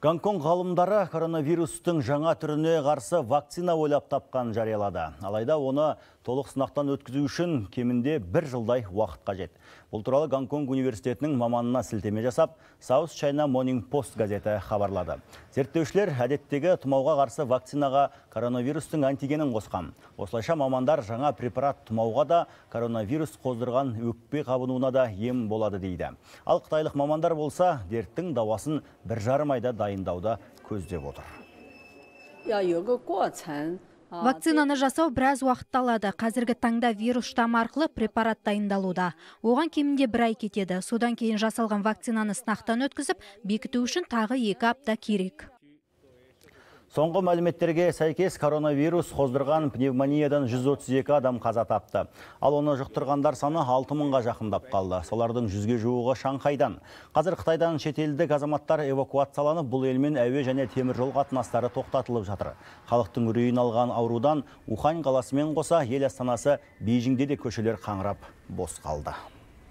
Гонконг ғалымдары коронавирустың жаңа түріне қарсы вакцина ойлап тапқан жариялады. Алайда оны толық сынақтан өткізу үшін кемінде бір жылдай уақыт қажет. Бұл туралы Гонконг университетінің маманына сілтеме жасап, South China Morning Post газеті хабарлады. Зерттеушілер әдеттегі тұмауға қарсы вакцинаға коронавирустың антигенін қосқан. Осылайша мамандар жаңа препарат тұмауға да коронавирус қоздырған өкпе қабынуына да ем болады дейді. Ал қытайлық мамандар болса, дерттің дауасын бір жарым айда дайындауды көздеп отыр вакцинаны жасау біраз уақытты алады қазіргі таңда вирус штаммы арқылы препарат дайындалуда оған кемінде бір ай кетеді содан кейін жасалған вакцинаны сынақтан өткізіп бекіту үшін тағы екі апта керек соңғы мәліметтерге сәйкес коронавирус қоздырған пневмониядан 132 адам қаза тапты ал оны жұқтырғандар саны 6 мыңға жақындап қалды солардың жүзге жуығы шанхайдан қазір қытайдан шетелдік азаматтар эвакуацияланып бұл елмен әуе және темір жол қатынастары тоқтатылып жатыр халықтың үрейін алған аурудан ухань қаласымен қоса ел астанасы бейжіңде де көшелер қаңырап бос қалды